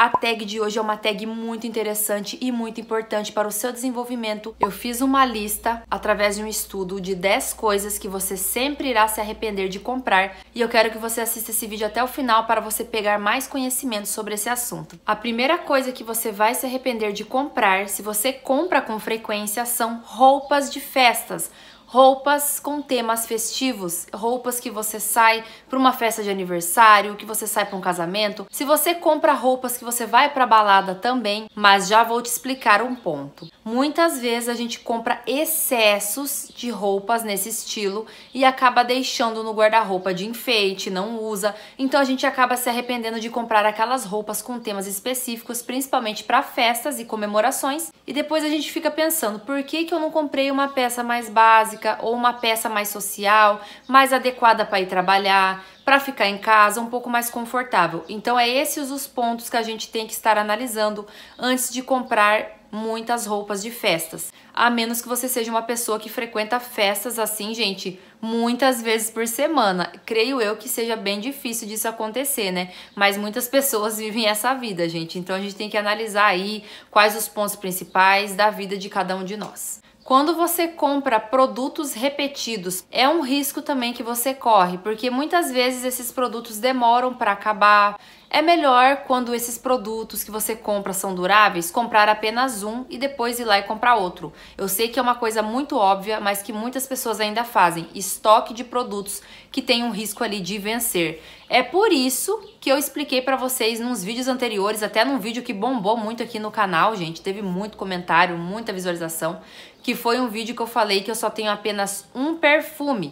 A tag de hoje é uma tag muito interessante e muito importante para o seu desenvolvimento. Eu fiz uma lista através de um estudo de 10 coisas que você sempre irá se arrepender de comprar e eu quero que você assista esse vídeo até o final para você pegar mais conhecimento sobre esse assunto. A primeira coisa que você vai se arrepender de comprar, se você compra com frequência, são roupas de festas roupas com temas festivos, roupas que você sai para uma festa de aniversário, que você sai para um casamento. Se você compra roupas que você vai para balada também, mas já vou te explicar um ponto. Muitas vezes a gente compra excessos de roupas nesse estilo e acaba deixando no guarda-roupa de enfeite, não usa. Então a gente acaba se arrependendo de comprar aquelas roupas com temas específicos, principalmente para festas e comemorações. E depois a gente fica pensando, por que que eu não comprei uma peça mais básica? lógica ou uma peça mais social, mais adequada para ir trabalhar, para ficar em casa, um pouco mais confortável. Então é esses os pontos que a gente tem que estar analisando antes de comprar muitas roupas de festas. A menos que você seja uma pessoa que frequenta festas assim, gente, muitas vezes por semana. Creio eu que seja bem difícil disso acontecer, né? Mas muitas pessoas vivem essa vida, gente. Então a gente tem que analisar aí quais os pontos principais da vida de cada um de nós. Quando você compra produtos repetidos, é um risco também que você corre, porque muitas vezes esses produtos demoram para acabar. É melhor quando esses produtos que você compra são duráveis, comprar apenas um e depois ir lá e comprar outro. Eu sei que é uma coisa muito óbvia, mas que muitas pessoas ainda fazem, estoque de produtos que tem um risco ali de vencer. É por isso que eu expliquei para vocês nos vídeos anteriores, até num vídeo que bombou muito aqui no canal, gente, teve muito comentário, muita visualização, que foi um vídeo que eu falei que eu só tenho apenas um perfume.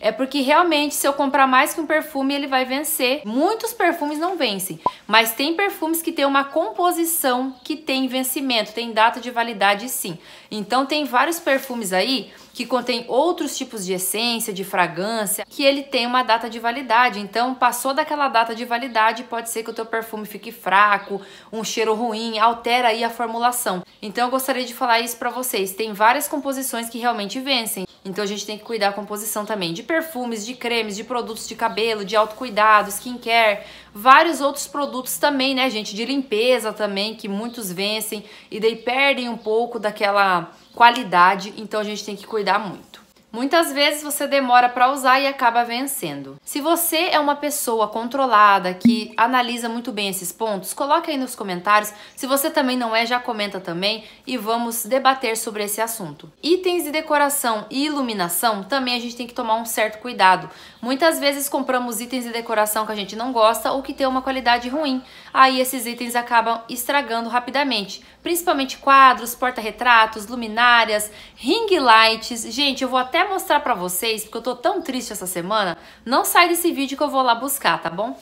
É porque realmente se eu comprar mais que um perfume, ele vai vencer. Muitos perfumes não vencem, mas tem perfumes que tem uma composição que tem vencimento, tem data de validade sim. Então tem vários perfumes aí que contém outros tipos de essência, de fragrância, que ele tem uma data de validade. Então, passou daquela data de validade, pode ser que o teu perfume fique fraco, um cheiro ruim, altera aí a formulação. Então, eu gostaria de falar isso para vocês. Tem várias composições que realmente vencem. Então a gente tem que cuidar da composição também de perfumes, de cremes, de produtos de cabelo, de autocuidado, skincare, vários outros produtos também, né, gente, de limpeza também, que muitos vencem e daí perdem um pouco daquela qualidade, então a gente tem que cuidar muito. Muitas vezes você demora para usar e acaba vencendo. Se você é uma pessoa controlada que analisa muito bem esses pontos, coloque aí nos comentários. Se você também não é, já comenta também e vamos debater sobre esse assunto. Itens de decoração e iluminação também a gente tem que tomar um certo cuidado. Muitas vezes compramos itens de decoração que a gente não gosta ou que tem uma qualidade ruim. Aí esses itens acabam estragando rapidamente, principalmente quadros, porta-retratos, luminárias, ring lights. Gente, eu vou até mostrar pra vocês, porque eu tô tão triste essa semana. Não sai desse vídeo que eu vou lá buscar, tá bom?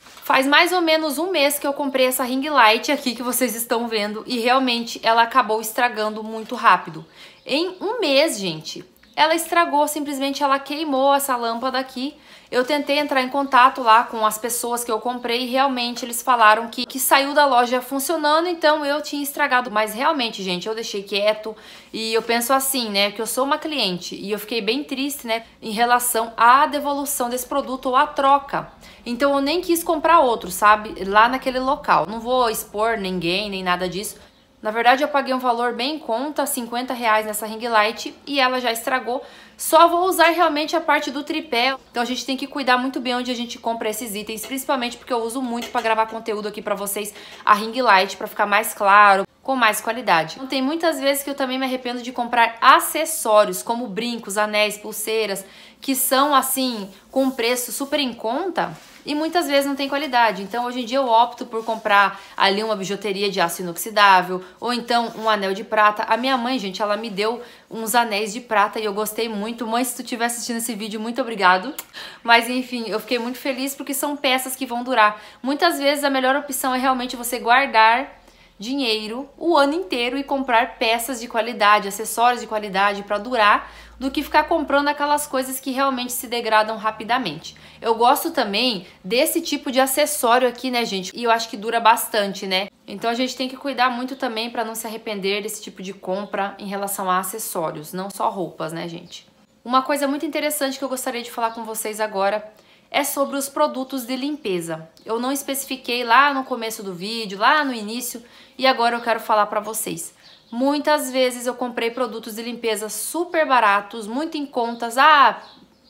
Faz mais ou menos um mês que eu comprei essa ring light aqui que vocês estão vendo e realmente ela acabou estragando muito rápido. Em um mês, gente, ela estragou, simplesmente ela queimou essa lâmpada aqui. Eu tentei entrar em contato lá com as pessoas que eu comprei e realmente eles falaram que, que saiu da loja funcionando, então eu tinha estragado. Mas realmente, gente, eu deixei quieto e eu penso assim, né, que eu sou uma cliente e eu fiquei bem triste, né, em relação à devolução desse produto ou à troca. Então eu nem quis comprar outro, sabe, lá naquele local. Não vou expor ninguém, nem nada disso, na verdade, eu paguei um valor bem em conta, 50 reais nessa ring light, e ela já estragou. Só vou usar realmente a parte do tripé. Então a gente tem que cuidar muito bem onde a gente compra esses itens, principalmente porque eu uso muito para gravar conteúdo aqui para vocês a ring light, para ficar mais claro, com mais qualidade. Não tem muitas vezes que eu também me arrependo de comprar acessórios, como brincos, anéis, pulseiras, que são assim, com preço super em conta, e muitas vezes não tem qualidade. Então hoje em dia eu opto por comprar ali uma bijuteria de aço inoxidável ou então um anel de prata. A minha mãe, gente, ela me deu uns anéis de prata e eu gostei muito. Mãe, se tu estiver assistindo esse vídeo, muito obrigado. Mas enfim, eu fiquei muito feliz porque são peças que vão durar. Muitas vezes a melhor opção é realmente você guardar dinheiro o ano inteiro e comprar peças de qualidade, acessórios de qualidade para durar, do que ficar comprando aquelas coisas que realmente se degradam rapidamente. Eu gosto também desse tipo de acessório aqui, né, gente? E eu acho que dura bastante, né? Então a gente tem que cuidar muito também para não se arrepender desse tipo de compra em relação a acessórios, não só roupas, né, gente? Uma coisa muito interessante que eu gostaria de falar com vocês agora é sobre os produtos de limpeza. Eu não especifiquei lá no começo do vídeo, lá no início, e agora eu quero falar para vocês. Muitas vezes eu comprei produtos de limpeza super baratos, muito em contas. Ah,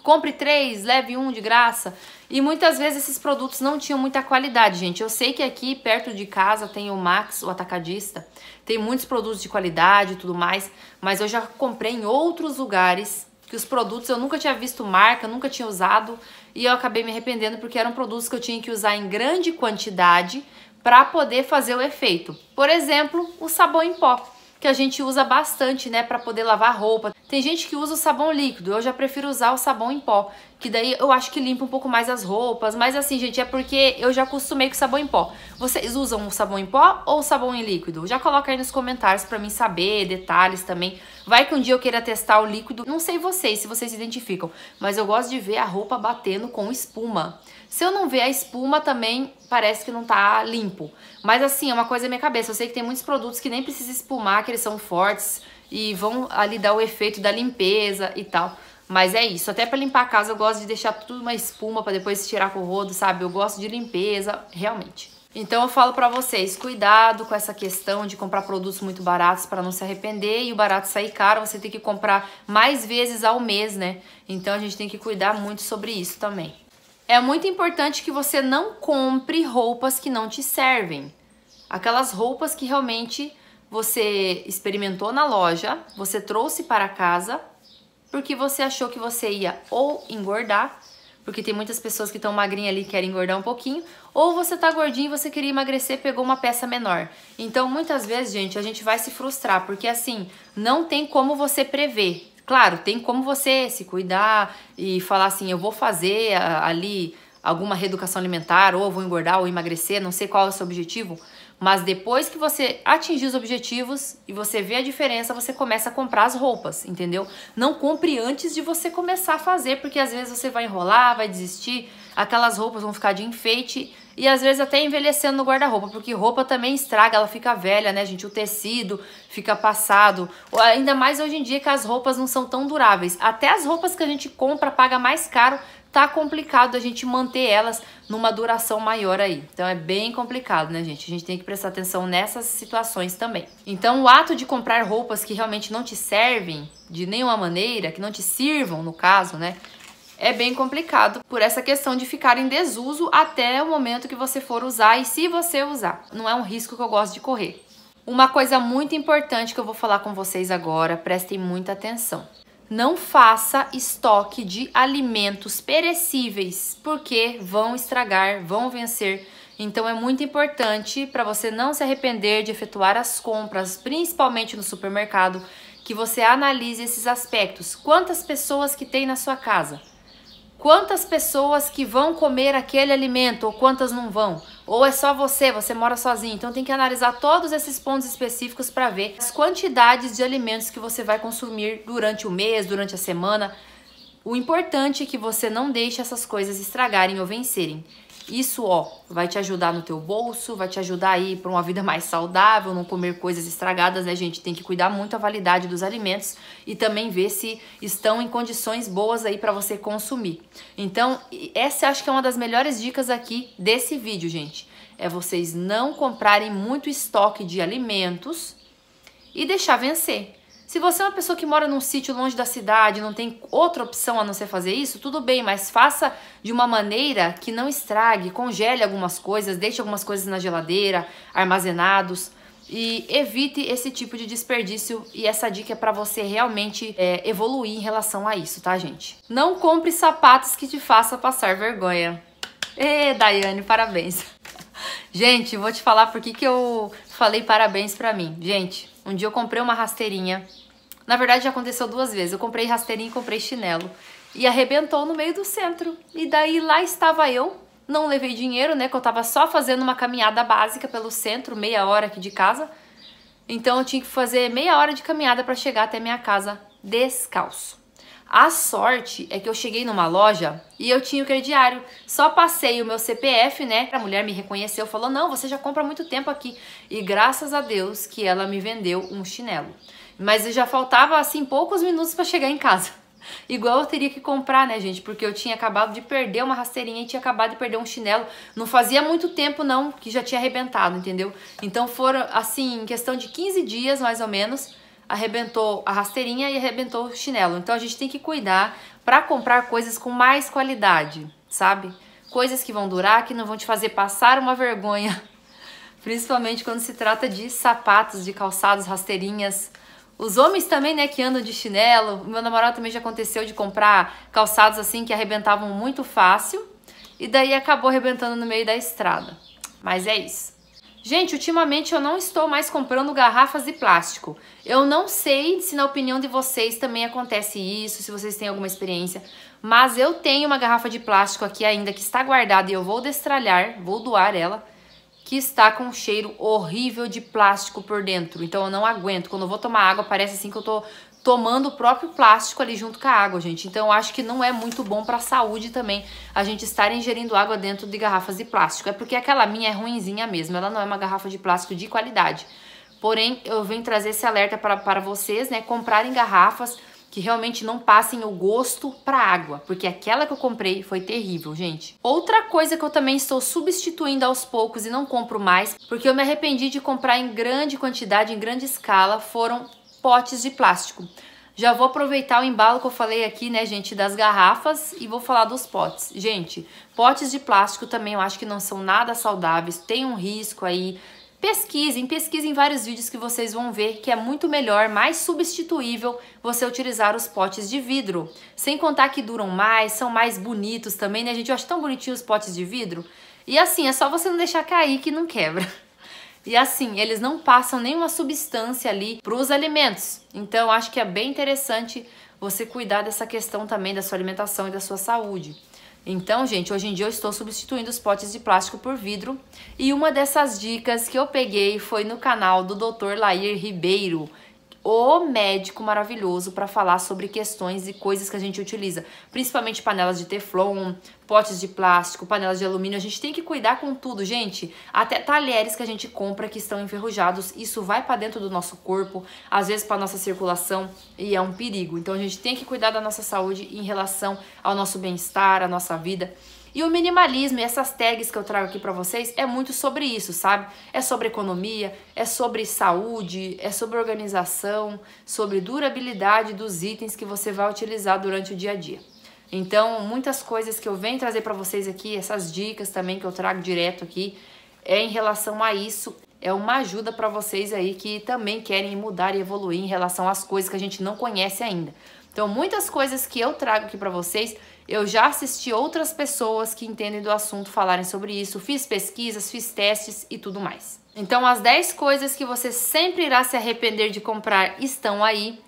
compre três, leve um de graça. E muitas vezes esses produtos não tinham muita qualidade, gente. Eu sei que aqui perto de casa tem o Max, o atacadista, tem muitos produtos de qualidade e tudo mais, mas eu já comprei em outros lugares que os produtos eu nunca tinha visto marca, nunca tinha usado e eu acabei me arrependendo porque eram produtos que eu tinha que usar em grande quantidade para poder fazer o efeito. Por exemplo, o sabão em pó, que a gente usa bastante, né, para poder lavar roupa. Tem gente que usa o sabão líquido, eu já prefiro usar o sabão em pó, que daí eu acho que limpa um pouco mais as roupas, mas assim, gente, é porque eu já acostumei com sabão em pó. Vocês usam o sabão em pó ou o sabão em líquido? Já coloca aí nos comentários para mim saber, detalhes também. Vai que um dia eu queira testar o líquido, não sei vocês, se vocês se identificam, mas eu gosto de ver a roupa batendo com espuma. Se eu não ver a espuma também, parece que não tá limpo. Mas assim, é uma coisa na minha cabeça, eu sei que tem muitos produtos que nem precisa espumar, que eles são fortes, e vão ali dar o efeito da limpeza e tal. Mas é isso, até para limpar a casa eu gosto de deixar tudo uma espuma para depois tirar com o rodo, sabe? Eu gosto de limpeza, realmente. Então eu falo para vocês, cuidado com essa questão de comprar produtos muito baratos para não se arrepender e o barato sair caro, você tem que comprar mais vezes ao mês, né? Então a gente tem que cuidar muito sobre isso também. É muito importante que você não compre roupas que não te servem. Aquelas roupas que realmente você experimentou na loja, você trouxe para casa, porque você achou que você ia ou engordar, porque tem muitas pessoas que estão magrinhas ali e querem engordar um pouquinho, ou você tá gordinho e você queria emagrecer pegou uma peça menor. Então, muitas vezes, gente, a gente vai se frustrar, porque assim, não tem como você prever. Claro, tem como você se cuidar e falar assim, eu vou fazer ah, ali alguma reeducação alimentar, ou vou engordar ou emagrecer, não sei qual é o seu objetivo, mas depois que você atingir os objetivos e você vê a diferença, você começa a comprar as roupas, entendeu? Não compre antes de você começar a fazer, porque às vezes você vai enrolar, vai desistir, aquelas roupas vão ficar de enfeite e às vezes até envelhecendo no guarda-roupa, porque roupa também estraga, ela fica velha, né, gente? O tecido fica passado. Ainda mais hoje em dia que as roupas não são tão duráveis. Até as roupas que a gente compra paga mais caro tá complicado a gente manter elas numa duração maior aí. Então é bem complicado, né, gente? A gente tem que prestar atenção nessas situações também. Então, o ato de comprar roupas que realmente não te servem de nenhuma maneira, que não te sirvam, no caso, né? É bem complicado por essa questão de ficar em desuso até o momento que você for usar e se você usar. Não é um risco que eu gosto de correr. Uma coisa muito importante que eu vou falar com vocês agora, prestem muita atenção não faça estoque de alimentos perecíveis, porque vão estragar, vão vencer. Então é muito importante para você não se arrepender de efetuar as compras, principalmente no supermercado, que você analise esses aspectos. Quantas pessoas que tem na sua casa? Quantas pessoas que vão comer aquele alimento ou quantas não vão? Ou é só você, você mora sozinho. Então tem que analisar todos esses pontos específicos para ver as quantidades de alimentos que você vai consumir durante o mês, durante a semana. O importante é que você não deixe essas coisas estragarem ou vencerem. Isso, ó, vai te ajudar no teu bolso, vai te ajudar aí para uma vida mais saudável, não comer coisas estragadas, né, gente? Tem que cuidar muito a validade dos alimentos e também ver se estão em condições boas aí para você consumir. Então, essa acho que é uma das melhores dicas aqui desse vídeo, gente. É vocês não comprarem muito estoque de alimentos e deixar vencer. Se você é uma pessoa que mora num sítio longe da cidade, não tem outra opção a não ser fazer isso, tudo bem, mas faça de uma maneira que não estrague, congele algumas coisas, deixe algumas coisas na geladeira, armazenados e evite esse tipo de desperdício e essa dica é para você realmente é, evoluir em relação a isso, tá, gente? Não compre sapatos que te façam passar vergonha. Ê, Daiane, parabéns. Gente, vou te falar por que eu falei parabéns pra mim. Gente, um dia eu comprei uma rasteirinha na verdade, já aconteceu duas vezes. Eu comprei rasteirinho e comprei chinelo. E arrebentou no meio do centro. E daí lá estava eu, não levei dinheiro, né? Que eu tava só fazendo uma caminhada básica pelo centro, meia hora aqui de casa. Então eu tinha que fazer meia hora de caminhada para chegar até minha casa descalço. A sorte é que eu cheguei numa loja e eu tinha o crediário. Só passei o meu CPF, né? A mulher me reconheceu, falou: "Não, você já compra há muito tempo aqui". E graças a Deus que ela me vendeu um chinelo. Mas já faltava assim poucos minutos para chegar em casa. Igual eu teria que comprar, né, gente? Porque eu tinha acabado de perder uma rasteirinha e tinha acabado de perder um chinelo. Não fazia muito tempo, não, que já tinha arrebentado, entendeu? Então foram, assim, em questão de 15 dias, mais ou menos, arrebentou a rasteirinha e arrebentou o chinelo. Então a gente tem que cuidar para comprar coisas com mais qualidade, sabe? Coisas que vão durar, que não vão te fazer passar uma vergonha. Principalmente quando se trata de sapatos, de calçados, rasteirinhas, os homens também, né, que andam de chinelo. Meu namorado também já aconteceu de comprar calçados assim que arrebentavam muito fácil. E daí acabou arrebentando no meio da estrada. Mas é isso. Gente, ultimamente eu não estou mais comprando garrafas de plástico. Eu não sei se na opinião de vocês também acontece isso, se vocês têm alguma experiência, mas eu tenho uma garrafa de plástico aqui ainda que está guardada e eu vou destralhar, vou doar ela, que está com um cheiro horrível de plástico por dentro. Então eu não aguento. Quando eu vou tomar água, parece assim que eu tô tomando o próprio plástico ali junto com a água, gente. Então eu acho que não é muito bom para a saúde também a gente estar ingerindo água dentro de garrafas de plástico. É porque aquela minha é ruinzinha mesmo, ela não é uma garrafa de plástico de qualidade. Porém, eu venho trazer esse alerta para vocês, né? Comprarem garrafas que realmente não passem o gosto para água, porque aquela que eu comprei foi terrível, gente. Outra coisa que eu também estou substituindo aos poucos e não compro mais, porque eu me arrependi de comprar em grande quantidade, em grande escala, foram potes de plástico. Já vou aproveitar o embalo que eu falei aqui, né, gente, das garrafas e vou falar dos potes. Gente, potes de plástico também eu acho que não são nada saudáveis, tem um risco aí Pesquisem, pesquisem vários vídeos que vocês vão ver que é muito melhor, mais substituível você utilizar os potes de vidro. Sem contar que duram mais, são mais bonitos também, né, gente? Eu acho tão bonitinho os potes de vidro. E assim, é só você não deixar cair que não quebra. E assim, eles não passam nenhuma substância ali para os alimentos. Então, acho que é bem interessante você cuidar dessa questão também da sua alimentação e da sua saúde. Então, gente, hoje em dia eu estou substituindo os potes de plástico por vidro e uma dessas dicas que eu peguei foi no canal do Dr. Lair Ribeiro, o médico maravilhoso para falar sobre questões e coisas que a gente utiliza, principalmente panelas de teflon, potes de plástico, panelas de alumínio. A gente tem que cuidar com tudo, gente. Até talheres que a gente compra que estão enferrujados, isso vai para dentro do nosso corpo, às vezes para nossa circulação e é um perigo. Então a gente tem que cuidar da nossa saúde em relação ao nosso bem-estar, à nossa vida. E o minimalismo e essas tags que eu trago aqui para vocês é muito sobre isso, sabe? É sobre economia, é sobre saúde, é sobre organização, sobre durabilidade dos itens que você vai utilizar durante o dia a dia. Então, muitas coisas que eu venho trazer para vocês aqui, essas dicas também que eu trago direto aqui, é em relação a isso. É uma ajuda para vocês aí que também querem mudar e evoluir em relação às coisas que a gente não conhece ainda. Então, muitas coisas que eu trago aqui para vocês, eu já assisti outras pessoas que entendem do assunto falarem sobre isso, fiz pesquisas, fiz testes e tudo mais. Então, as 10 coisas que você sempre irá se arrepender de comprar estão aí.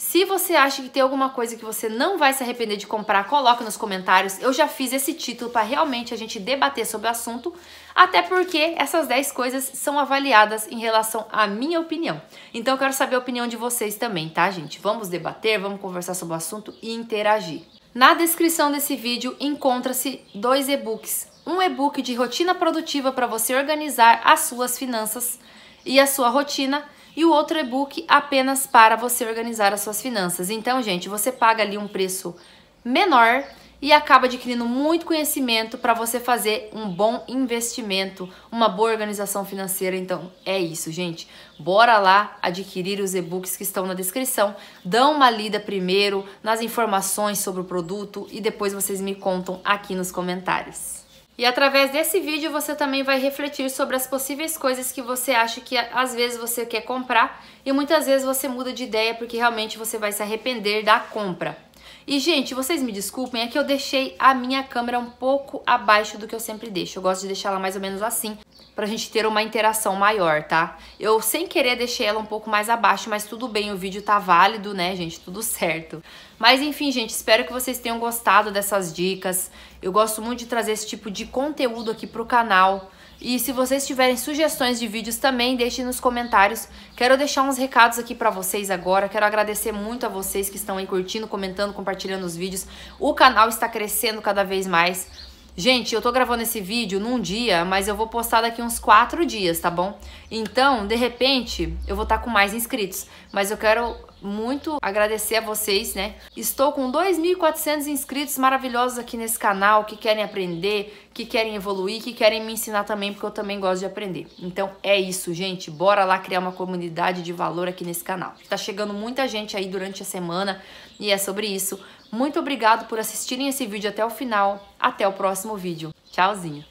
Se você acha que tem alguma coisa que você não vai se arrepender de comprar, coloca nos comentários. Eu já fiz esse título para realmente a gente debater sobre o assunto, até porque essas 10 coisas são avaliadas em relação à minha opinião. Então eu quero saber a opinião de vocês também, tá, gente? Vamos debater, vamos conversar sobre o assunto e interagir. Na descrição desse vídeo encontra-se dois e-books. Um e-book de rotina produtiva para você organizar as suas finanças e a sua rotina e o outro e-book apenas para você organizar as suas finanças. Então, gente, você paga ali um preço menor e acaba adquirindo muito conhecimento para você fazer um bom investimento, uma boa organização financeira. Então, é isso, gente. Bora lá adquirir os e-books que estão na descrição. Dão uma lida primeiro nas informações sobre o produto e depois vocês me contam aqui nos comentários. E através desse vídeo você também vai refletir sobre as possíveis coisas que você acha que às vezes você quer comprar e muitas vezes você muda de ideia porque realmente você vai se arrepender da compra. E gente, vocês me desculpem, é que eu deixei a minha câmera um pouco abaixo do que eu sempre deixo. Eu gosto de deixar ela mais ou menos assim, pra gente ter uma interação maior, tá? Eu sem querer deixei ela um pouco mais abaixo, mas tudo bem, o vídeo tá válido, né, gente? Tudo certo. Mas enfim, gente, espero que vocês tenham gostado dessas dicas. Eu gosto muito de trazer esse tipo de conteúdo aqui pro canal. E se vocês tiverem sugestões de vídeos também, deixem nos comentários. Quero deixar uns recados aqui para vocês agora. Quero agradecer muito a vocês que estão aí curtindo, comentando, compartilhando os vídeos. O canal está crescendo cada vez mais. Gente, eu tô gravando esse vídeo num dia, mas eu vou postar daqui uns quatro dias, tá bom? Então, de repente, eu vou estar tá com mais inscritos. Mas eu quero muito agradecer a vocês, né? Estou com 2.400 inscritos maravilhosos aqui nesse canal que querem aprender, que querem evoluir, que querem me ensinar também, porque eu também gosto de aprender. Então é isso, gente. Bora lá criar uma comunidade de valor aqui nesse canal. Tá chegando muita gente aí durante a semana e é sobre isso. Muito obrigado por assistirem esse vídeo até o final. Até o próximo vídeo. Tchauzinho!